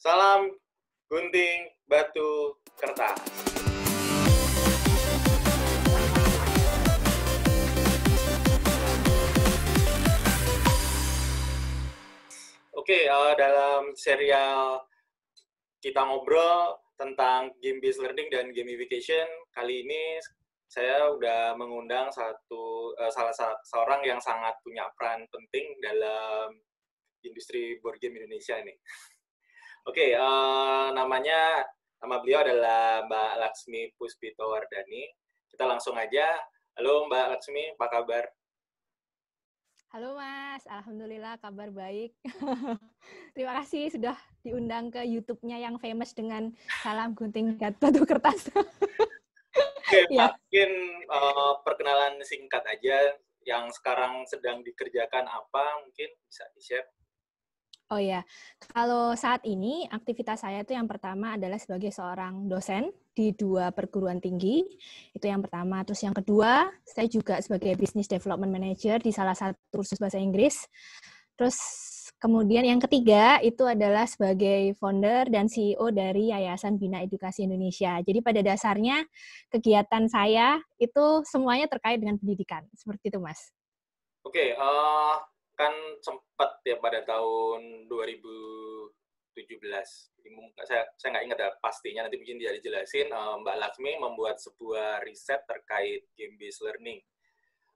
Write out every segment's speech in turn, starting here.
Salam gunting batu kertas. Oke, uh, dalam serial kita ngobrol tentang game-based learning dan gamification, kali ini saya udah mengundang satu uh, salah satu seorang yang sangat punya peran penting dalam industri board game Indonesia ini. Oke, okay, uh, eh, namanya nama beliau adalah Mbak Laksmi Puspito Wardani. Kita langsung aja. Halo Mbak Laksmi, apa kabar? Halo Mas, Alhamdulillah kabar baik. Terima kasih sudah diundang ke YouTube-nya yang famous dengan Salam Gunting Batu Kertas. Oke, ya. mungkin uh, perkenalan singkat aja yang sekarang sedang dikerjakan apa mungkin bisa di-share. Oh ya, kalau saat ini aktivitas saya itu yang pertama adalah sebagai seorang dosen di dua perguruan tinggi. Itu yang pertama. Terus yang kedua, saya juga sebagai business development manager di salah satu kursus bahasa Inggris. Terus kemudian yang ketiga itu adalah sebagai founder dan CEO dari Yayasan Bina Edukasi Indonesia. Jadi pada dasarnya kegiatan saya itu semuanya terkait dengan pendidikan. Seperti itu, Mas. Oke, okay, uh, eh, kan sempat ya pada tahun 2017 saya saya nggak ingat ya, pastinya nanti mungkin dia dijelasin eh, Mbak Laksmi membuat sebuah riset terkait game based learning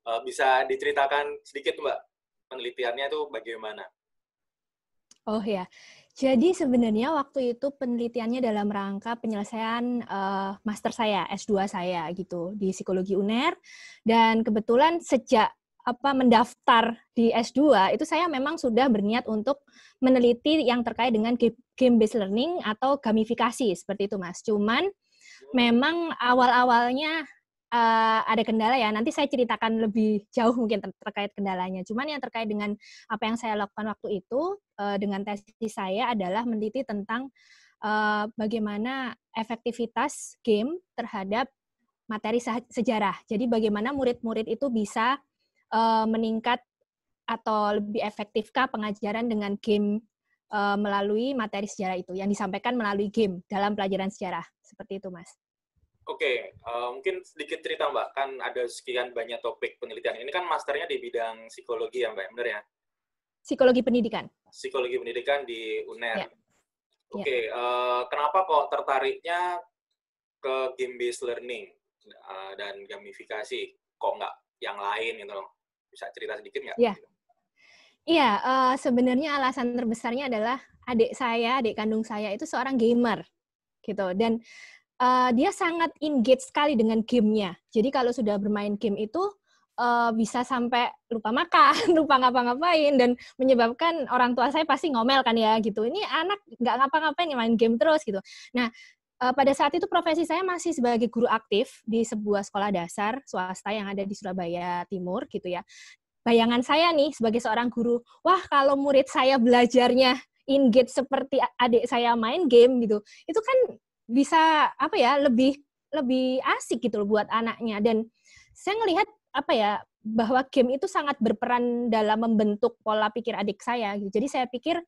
eh, bisa diceritakan sedikit Mbak penelitiannya itu bagaimana Oh ya, jadi sebenarnya waktu itu penelitiannya dalam rangka penyelesaian uh, master saya S2 saya gitu di psikologi UNER dan kebetulan sejak apa mendaftar di S2 itu saya memang sudah berniat untuk meneliti yang terkait dengan game based learning atau gamifikasi seperti itu Mas. Cuman memang awal-awalnya uh, ada kendala ya. Nanti saya ceritakan lebih jauh mungkin ter terkait kendalanya. Cuman yang terkait dengan apa yang saya lakukan waktu itu uh, dengan tesis saya adalah meneliti tentang uh, bagaimana efektivitas game terhadap materi sejarah. Jadi bagaimana murid-murid itu bisa uh, meningkat atau lebih efektifkah pengajaran dengan game uh, melalui materi sejarah itu yang disampaikan melalui game dalam pelajaran sejarah seperti itu mas. Oke, okay, uh, eh, mungkin sedikit cerita Mbak, kan ada sekian banyak topik penelitian. Ini kan masternya di bidang psikologi ya Mbak, benar ya? Psikologi pendidikan. Psikologi pendidikan di UNER. Yeah. Oke, okay, ya. yeah. uh, kenapa kok tertariknya ke game-based learning uh, dan gamifikasi? Kok nggak yang lain gitu loh. Bisa cerita sedikit nggak? Iya. Iya, eh, sebenarnya alasan terbesarnya adalah adik saya, adik kandung saya itu seorang gamer gitu dan uh, dia sangat engage sekali dengan gamenya. Jadi kalau sudah bermain game itu uh, bisa sampai lupa makan, lupa ngapa-ngapain, dan menyebabkan orang tua saya pasti ngomel kan ya gitu. Ini anak nggak ngapa-ngapain main game terus gitu. Nah Eh, pada saat itu profesi saya masih sebagai guru aktif di sebuah sekolah dasar swasta yang ada di Surabaya Timur gitu ya. Bayangan saya nih sebagai seorang guru, wah kalau murid saya belajarnya engage seperti adik saya main game gitu, itu kan bisa apa ya lebih lebih asik gitu loh buat anaknya dan saya ngelihat apa ya bahwa game itu sangat berperan dalam membentuk pola pikir adik saya gitu. Jadi saya pikir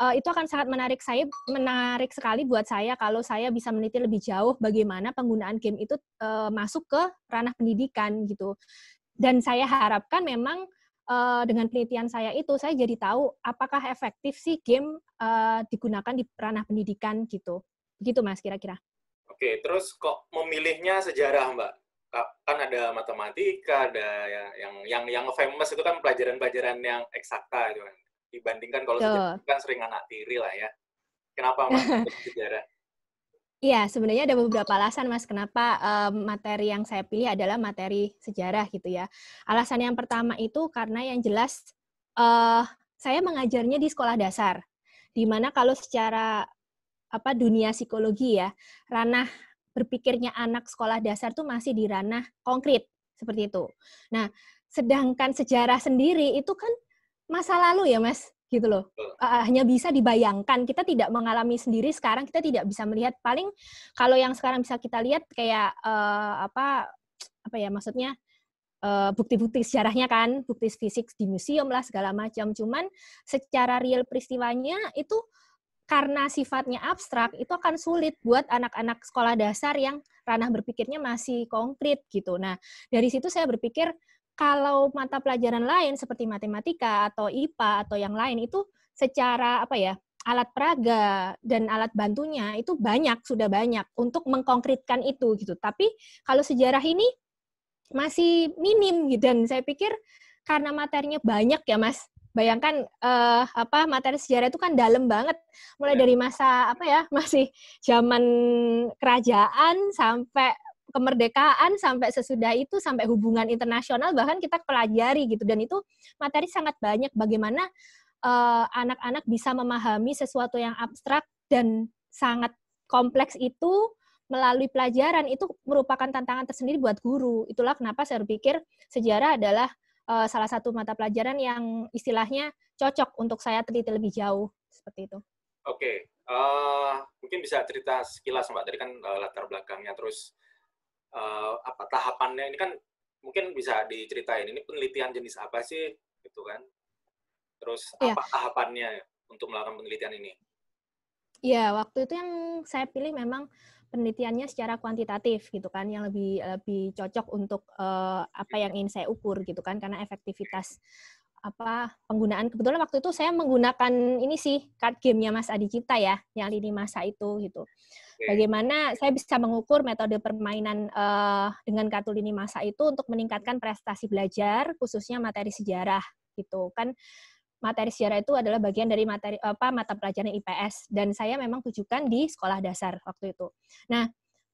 uh, itu akan sangat menarik saya menarik sekali buat saya kalau saya bisa meneliti lebih jauh bagaimana penggunaan game itu uh, masuk ke ranah pendidikan gitu. Dan saya harapkan memang uh, dengan penelitian saya itu saya jadi tahu apakah efektif sih game uh, digunakan di ranah pendidikan gitu. gitu Mas kira-kira. Oke, terus kok memilihnya sejarah, Mbak? kan ada matematika, ada yang yang yang, famous itu kan pelajaran-pelajaran yang eksakta itu kan dibandingkan kalau so. sejarah kan sering anak tiri lah ya. Kenapa mas sejarah? Iya, sebenarnya ada beberapa alasan Mas kenapa um, materi yang saya pilih adalah materi sejarah gitu ya. Alasan yang pertama itu karena yang jelas uh, saya mengajarnya di sekolah dasar. Dimana kalau secara apa dunia psikologi ya, ranah berpikirnya anak sekolah dasar tuh masih di ranah konkret seperti itu. Nah, sedangkan sejarah sendiri itu kan masa lalu ya mas gitu loh uh, hanya bisa dibayangkan kita tidak mengalami sendiri sekarang kita tidak bisa melihat paling kalau yang sekarang bisa kita lihat kayak uh, apa apa ya maksudnya eh, bukti-bukti uh, sejarahnya kan bukti fisik di museum lah segala macam cuman secara real peristiwanya itu karena sifatnya abstrak itu akan sulit buat anak-anak sekolah dasar yang ranah berpikirnya masih konkret gitu. Nah, dari situ saya berpikir kalau mata pelajaran lain seperti matematika atau IPA atau yang lain itu secara apa ya alat peraga dan alat bantunya itu banyak sudah banyak untuk mengkonkretkan itu gitu. Tapi kalau sejarah ini masih minim gitu dan saya pikir karena materinya banyak ya Mas. Bayangkan eh, apa materi sejarah itu kan dalam banget mulai iya. dari masa apa ya masih zaman kerajaan sampai kemerdekaan sampai sesudah itu sampai hubungan internasional bahkan kita pelajari gitu dan itu materi sangat banyak bagaimana eh, anak-anak uh, bisa memahami sesuatu yang abstrak dan sangat kompleks itu melalui pelajaran itu merupakan tantangan tersendiri buat guru. Itulah kenapa saya berpikir sejarah adalah uh, salah satu mata pelajaran yang istilahnya cocok untuk saya teliti lebih jauh seperti itu. Oke, okay. uh, eh, mungkin bisa cerita sekilas Mbak tadi kan uh, latar belakangnya terus uh, apa tahapannya ini kan mungkin bisa diceritain ini penelitian jenis apa sih gitu kan terus yeah. apa tahapannya untuk melakukan penelitian ini ya yeah, waktu itu yang saya pilih memang penelitiannya secara kuantitatif gitu kan yang lebih lebih cocok untuk uh, apa yang ingin saya ukur gitu kan karena efektivitas apa penggunaan kebetulan waktu itu saya menggunakan ini sih card game-nya Mas Adi Cita ya yang lini masa itu gitu Bagaimana saya bisa mengukur metode permainan uh, dengan kartu lini masa itu untuk meningkatkan prestasi belajar, khususnya materi sejarah gitu kan materi sejarah itu adalah bagian dari materi apa mata pelajaran IPS dan saya memang tujukan di sekolah dasar waktu itu. Nah,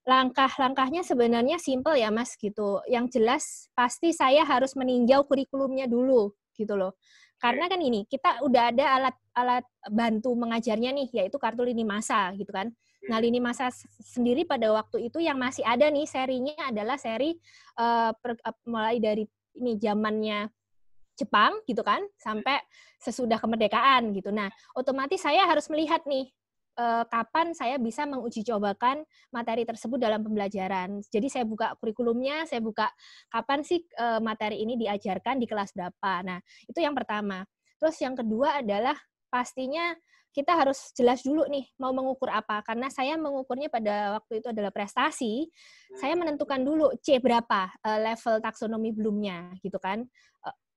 langkah-langkahnya sebenarnya simple ya Mas gitu. Yang jelas pasti saya harus meninjau kurikulumnya dulu gitu loh. Karena kan ini kita udah ada alat-alat bantu mengajarnya nih, yaitu kartu lini masa gitu kan. Hmm. Nah lini masa sendiri pada waktu itu yang masih ada nih serinya adalah seri uh, per, uh, mulai dari ini zamannya Jepang gitu kan sampai sesudah kemerdekaan gitu. Nah, otomatis saya harus melihat nih Eh, kapan saya bisa menguji cobakan materi tersebut dalam pembelajaran. Jadi saya buka kurikulumnya, saya buka kapan sih eh, materi ini diajarkan di kelas berapa. Nah, itu yang pertama. Terus yang kedua adalah pastinya kita harus jelas dulu nih mau mengukur apa karena saya mengukurnya pada waktu itu adalah prestasi saya menentukan dulu C berapa eh, level taksonomi belumnya gitu kan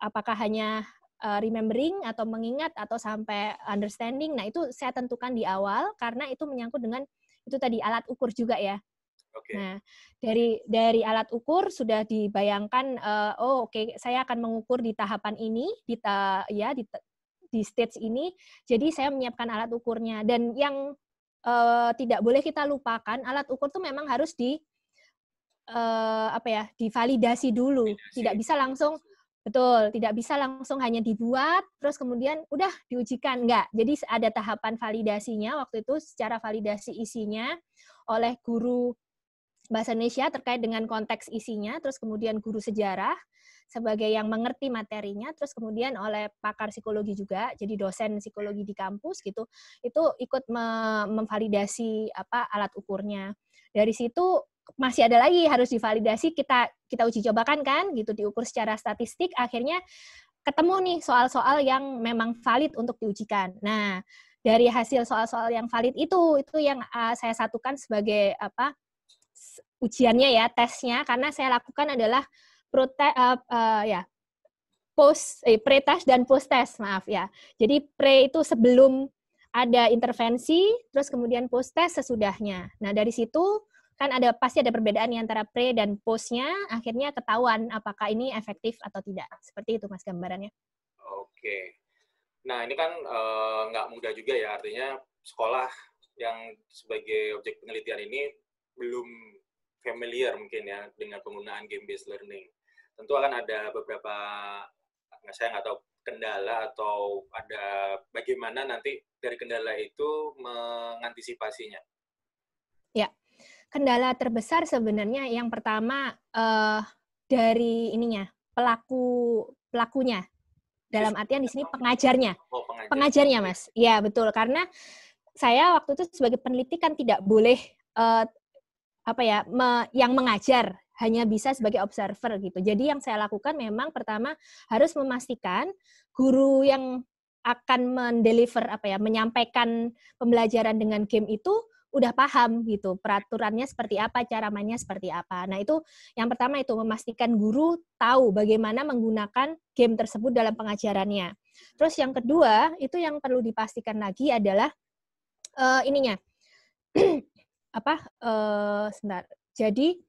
apakah hanya uh, remembering atau mengingat atau sampai understanding. Nah, itu saya tentukan di awal karena itu menyangkut dengan itu tadi alat ukur juga ya. Okay. Nah, dari dari alat ukur sudah dibayangkan uh, oh oke okay, saya akan mengukur di tahapan ini di ta, ya di di stage ini. Jadi saya menyiapkan alat ukurnya dan yang uh, tidak boleh kita lupakan alat ukur itu memang harus di uh, apa ya, divalidasi dulu. Validasi. Tidak bisa langsung Betul, tidak bisa langsung hanya dibuat, terus kemudian udah diujikan, enggak. Jadi ada tahapan validasinya, waktu itu secara validasi isinya oleh guru Bahasa Indonesia terkait dengan konteks isinya, terus kemudian guru sejarah sebagai yang mengerti materinya, terus kemudian oleh pakar psikologi juga, jadi dosen psikologi di kampus gitu, itu ikut memvalidasi apa alat ukurnya. Dari situ masih ada lagi harus divalidasi kita kita uji cobakan kan gitu diukur secara statistik akhirnya ketemu nih soal-soal yang memang valid untuk diujikan. Nah, dari hasil soal-soal yang valid itu itu yang uh, saya satukan sebagai apa ujiannya ya, tesnya karena saya lakukan adalah prote, uh, uh, ya post eh, pre test dan post test, maaf ya. Jadi pre itu sebelum ada intervensi, terus kemudian post test sesudahnya. Nah, dari situ kan ada pasti ada perbedaan antara pre dan postnya akhirnya ketahuan apakah ini efektif atau tidak seperti itu mas gambarannya oke nah ini kan eh, nggak uh, mudah juga ya artinya sekolah yang sebagai objek penelitian ini belum familiar mungkin ya dengan penggunaan game based learning tentu akan ada beberapa saya nggak tahu kendala atau ada bagaimana nanti dari kendala itu mengantisipasinya kendala terbesar sebenarnya yang pertama uh, dari ininya pelaku pelakunya dalam artian di sini pengajarnya oh, pengajarnya mas ya betul karena saya waktu itu sebagai peneliti kan tidak boleh uh, apa ya me, yang mengajar hanya bisa sebagai observer gitu jadi yang saya lakukan memang pertama harus memastikan guru yang akan mendeliver apa ya menyampaikan pembelajaran dengan game itu udah paham gitu peraturannya seperti apa, cara mainnya seperti apa. Nah itu yang pertama itu memastikan guru tahu bagaimana menggunakan game tersebut dalam pengajarannya. Terus yang kedua itu yang perlu dipastikan lagi adalah uh, ininya apa? Uh, sebentar. Jadi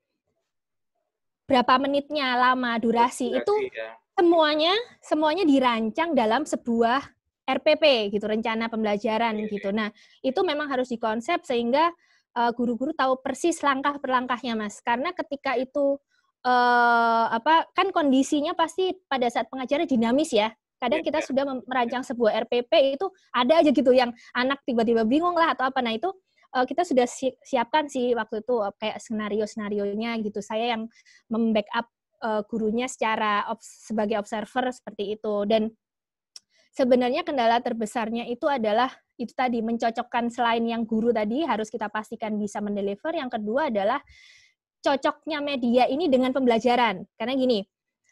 berapa menitnya lama durasi, durasi itu ya. semuanya semuanya dirancang dalam sebuah RPP gitu, rencana pembelajaran iya, iya. gitu. Nah, itu memang harus dikonsep sehingga eh, guru-guru uh, tahu persis langkah per langkahnya, Mas. Karena ketika itu uh, apa kan kondisinya pasti pada saat pengajaran dinamis ya. Kadang iya, kita sudah merancang sebuah RPP itu ada aja gitu yang anak tiba-tiba bingung lah atau apa. Nah, itu uh, kita sudah siapkan sih waktu itu kayak skenario-skenarionya gitu. Saya yang membackup uh, gurunya secara obs sebagai observer seperti itu dan sebenarnya kendala terbesarnya itu adalah itu tadi mencocokkan selain yang guru tadi harus kita pastikan bisa mendeliver. Yang kedua adalah cocoknya media ini dengan pembelajaran. Karena gini,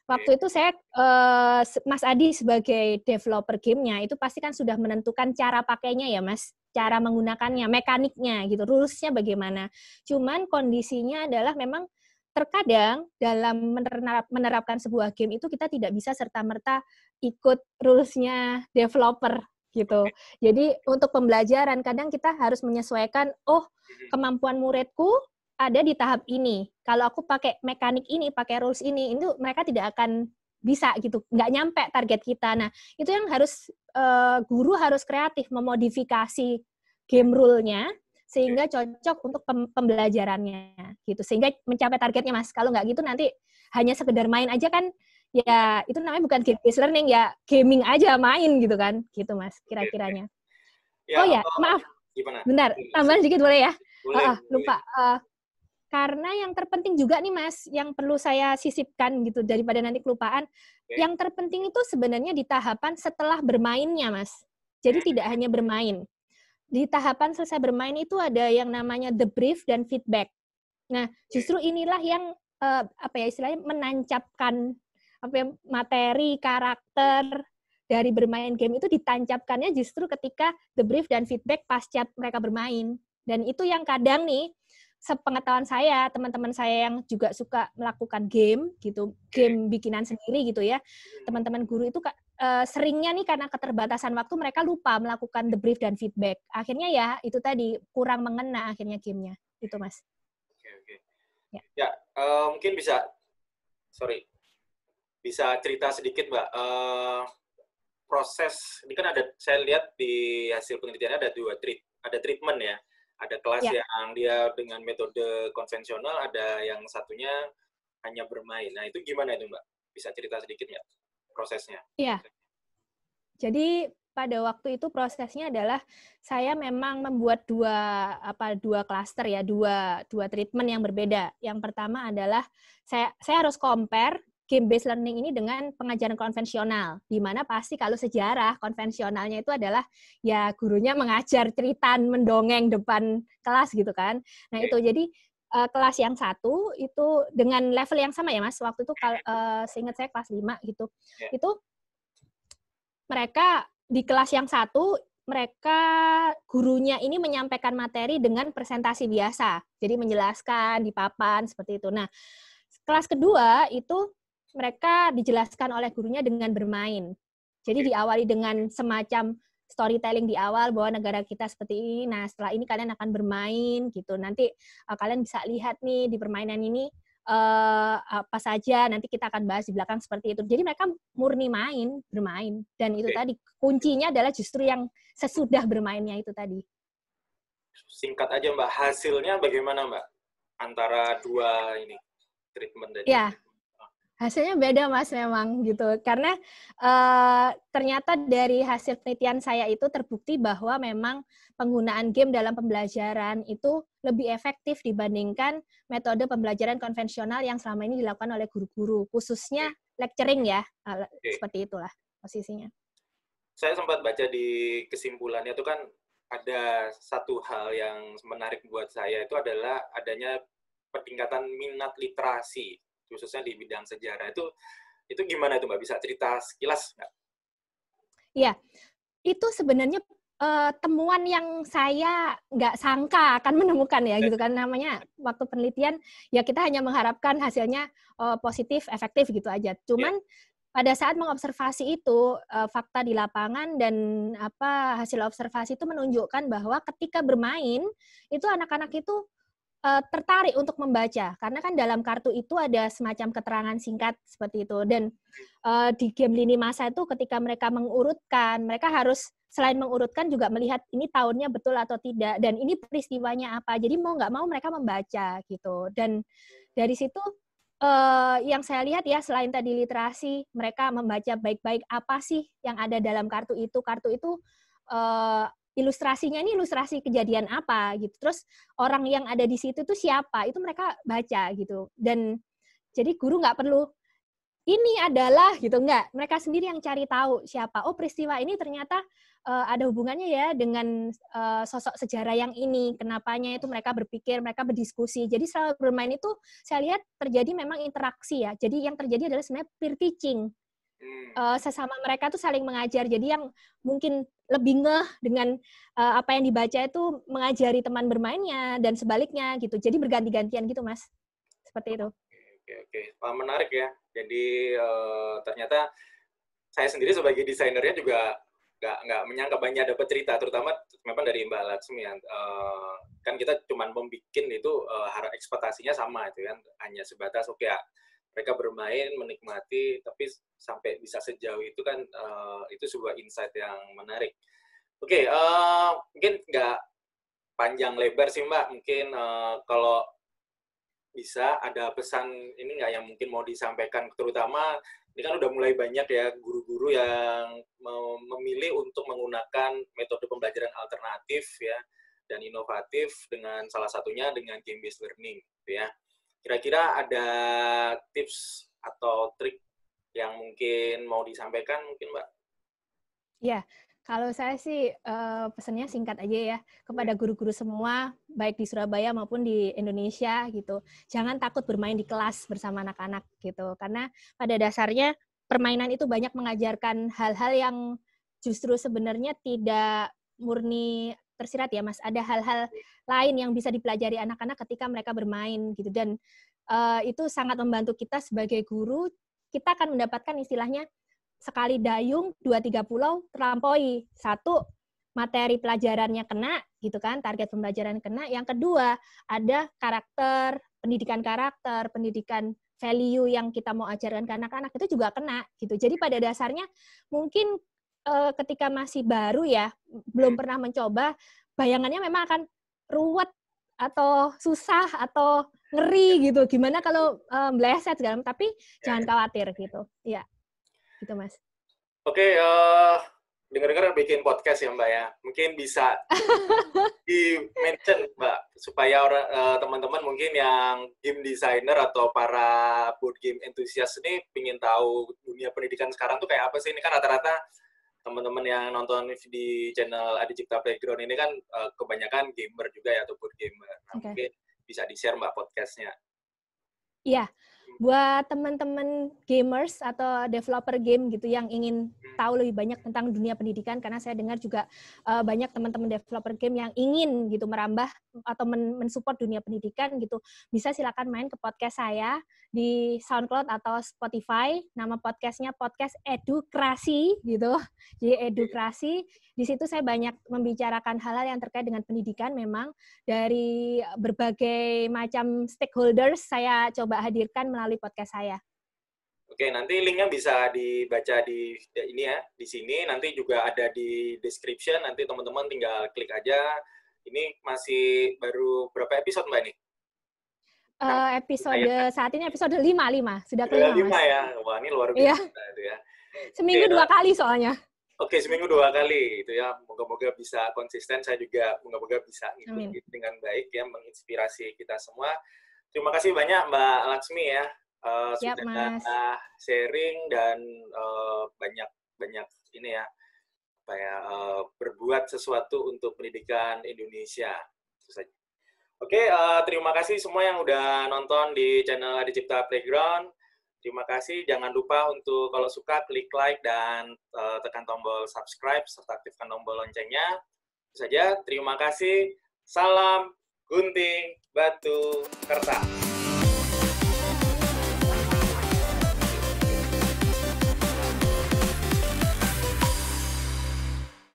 waktu itu saya eh, Mas Adi sebagai developer gamenya itu pasti kan sudah menentukan cara pakainya ya Mas, cara menggunakannya, mekaniknya gitu, rulesnya bagaimana. Cuman kondisinya adalah memang terkadang dalam menerap, menerapkan sebuah game itu kita tidak bisa serta-merta ikut rulesnya developer gitu. Jadi untuk pembelajaran kadang kita harus menyesuaikan, oh kemampuan muridku ada di tahap ini. Kalau aku pakai mekanik ini, pakai rules ini, itu mereka tidak akan bisa gitu, nggak nyampe target kita. Nah itu yang harus eh, guru harus kreatif memodifikasi game rule-nya sehingga cocok untuk pembelajarannya gitu sehingga mencapai targetnya mas kalau nggak gitu nanti hanya sekedar main aja kan ya itu namanya bukan game based learning ya gaming aja main gitu kan gitu mas kira-kiranya ya, oh ya oh, maaf gimana? bentar tambahan sedikit boleh ya boleh, uh, lupa uh, karena yang terpenting juga nih mas yang perlu saya sisipkan gitu daripada nanti kelupaan okay. yang terpenting itu sebenarnya di tahapan setelah bermainnya mas jadi hmm. tidak hanya bermain di tahapan selesai bermain itu ada yang namanya the brief dan feedback. Nah, justru inilah yang uh, apa ya istilahnya menancapkan apa ya, materi, karakter dari bermain game itu ditancapkannya justru ketika the brief dan feedback pasca mereka bermain. Dan itu yang kadang nih sepengetahuan saya, teman-teman saya yang juga suka melakukan game gitu, game bikinan sendiri gitu ya. Teman-teman guru itu uh, seringnya nih karena keterbatasan waktu mereka lupa melakukan the brief dan feedback. Akhirnya ya itu tadi kurang mengena akhirnya gamenya. Itu Mas. Oke, oke. Ya, ya uh, mungkin bisa sorry. Bisa cerita sedikit, Mbak. Uh, proses ini kan ada saya lihat di hasil penelitiannya ada dua treat, ada treatment ya ada kelas yeah. yang dia dengan metode konvensional, ada yang satunya hanya bermain. Nah, itu gimana itu, Mbak? Bisa cerita sedikit ya prosesnya? Iya. Jadi pada waktu itu prosesnya adalah saya memang membuat dua apa dua klaster ya dua dua treatment yang berbeda. Yang pertama adalah saya saya harus compare game-based learning ini dengan pengajaran konvensional, di mana pasti kalau sejarah konvensionalnya itu adalah ya gurunya mengajar cerita mendongeng depan kelas gitu kan. Nah iya. itu jadi uh, kelas yang satu itu dengan level yang sama ya mas, waktu itu uh, seingat saya kelas lima gitu, iya. itu mereka di kelas yang satu mereka gurunya ini menyampaikan materi dengan presentasi biasa, jadi menjelaskan di papan seperti itu. Nah kelas kedua itu mereka dijelaskan oleh gurunya dengan bermain. Jadi diawali dengan semacam storytelling di awal bahwa negara kita seperti ini. Nah, setelah ini kalian akan bermain gitu. Nanti uh, kalian bisa lihat nih di permainan ini uh, apa saja. Nanti kita akan bahas di belakang seperti itu. Jadi mereka murni main, bermain. Dan itu tadi kuncinya adalah justru yang sesudah bermainnya itu tadi. Singkat aja Mbak, hasilnya bagaimana Mbak? Antara dua ini treatment dari. Ya hasilnya beda mas memang gitu karena uh, ternyata dari hasil penelitian saya itu terbukti bahwa memang penggunaan game dalam pembelajaran itu lebih efektif dibandingkan metode pembelajaran konvensional yang selama ini dilakukan oleh guru-guru khususnya lecturing ya eh, okay. seperti itulah posisinya. Saya sempat baca di kesimpulannya itu kan ada satu hal yang menarik buat saya itu adalah adanya peningkatan minat literasi khususnya di bidang sejarah itu itu gimana tuh mbak bisa cerita sekilas nggak? Iya, itu sebenarnya uh, temuan yang saya nggak sangka akan menemukan ya gitu kan namanya waktu penelitian ya kita hanya mengharapkan hasilnya uh, positif efektif gitu aja cuman ya. pada saat mengobservasi itu eh, fakta di lapangan dan apa hasil observasi itu menunjukkan bahwa ketika bermain itu anak-anak itu uh, tertarik untuk membaca karena kan dalam kartu itu ada semacam keterangan singkat seperti itu dan uh, di game lini masa itu ketika mereka mengurutkan mereka harus selain mengurutkan juga melihat ini tahunnya betul atau tidak dan ini peristiwanya apa jadi mau nggak mau mereka membaca gitu dan dari situ uh, yang saya lihat ya selain tadi literasi mereka membaca baik-baik apa sih yang ada dalam kartu itu kartu itu uh, ilustrasinya ini ilustrasi kejadian apa gitu. Terus orang yang ada di situ tuh siapa? Itu mereka baca gitu. Dan jadi guru nggak perlu ini adalah gitu enggak. Mereka sendiri yang cari tahu siapa. Oh, peristiwa ini ternyata uh, ada hubungannya ya dengan uh, sosok sejarah yang ini. Kenapanya itu mereka berpikir, mereka berdiskusi. Jadi selalu bermain itu saya lihat terjadi memang interaksi ya. Jadi yang terjadi adalah sebenarnya peer teaching uh, sesama mereka tuh saling mengajar. Jadi yang mungkin lebih ngeh dengan uh, apa yang dibaca itu mengajari teman bermainnya dan sebaliknya gitu. Jadi berganti-gantian gitu, Mas. Seperti itu. Oke, oke. oke. menarik ya. Jadi uh, ternyata saya sendiri sebagai desainernya juga nggak nggak menyangka banyak dapat cerita terutama memang dari Mbak Laksmi yang Uh, kan kita cuman membuat itu uh, ekspektasinya sama itu kan hanya sebatas oke okay, ya mereka bermain menikmati tapi sampai bisa sejauh itu kan uh, itu sebuah insight yang menarik oke okay, uh, eh, mungkin nggak panjang lebar sih mbak mungkin uh, kalau bisa ada pesan ini nggak yang mungkin mau disampaikan terutama ini kan udah mulai banyak ya guru-guru yang memilih untuk menggunakan metode pembelajaran alternatif ya dan inovatif dengan salah satunya dengan game based learning gitu ya Kira-kira ada tips atau trik yang mungkin mau disampaikan mungkin Mbak? Ya, kalau saya sih eh, pesannya singkat aja ya kepada hmm. guru-guru semua baik di Surabaya maupun di Indonesia gitu. Jangan takut bermain di kelas bersama anak-anak gitu karena pada dasarnya permainan itu banyak mengajarkan hal-hal yang justru sebenarnya tidak murni tersirat ya Mas, ada hal-hal lain yang bisa dipelajari anak-anak ketika mereka bermain gitu dan uh, itu sangat membantu kita sebagai guru, kita akan mendapatkan istilahnya sekali dayung dua tiga pulau terlampaui. Satu materi pelajarannya kena gitu kan, target pembelajaran kena. Yang kedua, ada karakter, pendidikan karakter, pendidikan value yang kita mau ajarkan ke anak-anak itu juga kena gitu. Jadi pada dasarnya mungkin uh, ketika masih baru ya, belum hmm. pernah mencoba, bayangannya memang akan ruwet atau susah atau ngeri gitu. Gimana kalau um, meleset segala tapi ya, jangan khawatir gitu. Iya. Gitu, Mas. Oke, okay, uh, eh, dengar-dengar bikin podcast ya, Mbak ya. Mungkin bisa di-mention, Mbak, supaya orang uh, teman-teman mungkin yang game designer atau para board game enthusiast ini ingin tahu dunia pendidikan sekarang tuh kayak apa sih? Ini kan rata-rata teman-teman yang nonton di channel Adi Cipta Playground ini kan uh, kebanyakan gamer juga ya ataupun gamer. Nah, okay. Mungkin bisa di-share Mbak podcastnya. Iya, yeah buat teman-teman gamers atau developer game gitu yang ingin hmm. tahu lebih banyak tentang dunia pendidikan karena saya dengar juga uh, banyak teman-teman developer game yang ingin gitu merambah atau men mensupport dunia pendidikan gitu bisa silakan main ke podcast saya di SoundCloud atau Spotify nama podcastnya podcast Edukrasi gitu jadi Edukrasi di situ saya banyak membicarakan hal-hal yang terkait dengan pendidikan memang dari berbagai macam stakeholders saya coba hadirkan melalui podcast saya. Oke, nanti linknya bisa dibaca di ini ya, di sini. Nanti juga ada di description. Nanti teman-teman tinggal klik aja. Ini masih baru berapa episode mbak ini? Uh, episode Ayah. Kan? saat ini episode lima lima Sudah kelima, lima ya. Wah, ini luar iya. biasa. Itu ya. Seminggu Oke, dua nah kali soalnya. Oke, seminggu dua kali itu ya. Moga-moga bisa konsisten. Saya juga moga-moga bisa ngikutin dengan baik ya, menginspirasi kita semua. Terima kasih banyak Mbak Laksmi ya uh, Siap, sudah mas. sharing dan banyak eh, banyak banyak ini ya apa uh, berbuat sesuatu untuk pendidikan Indonesia. Oke, okay, uh, terima kasih semua yang udah nonton di channel Adi Cipta Playground. Terima kasih. Jangan lupa untuk kalau suka klik like dan uh, tekan tombol subscribe serta aktifkan tombol loncengnya. Itu saja. Terima kasih. Salam gunting, batu, kertas.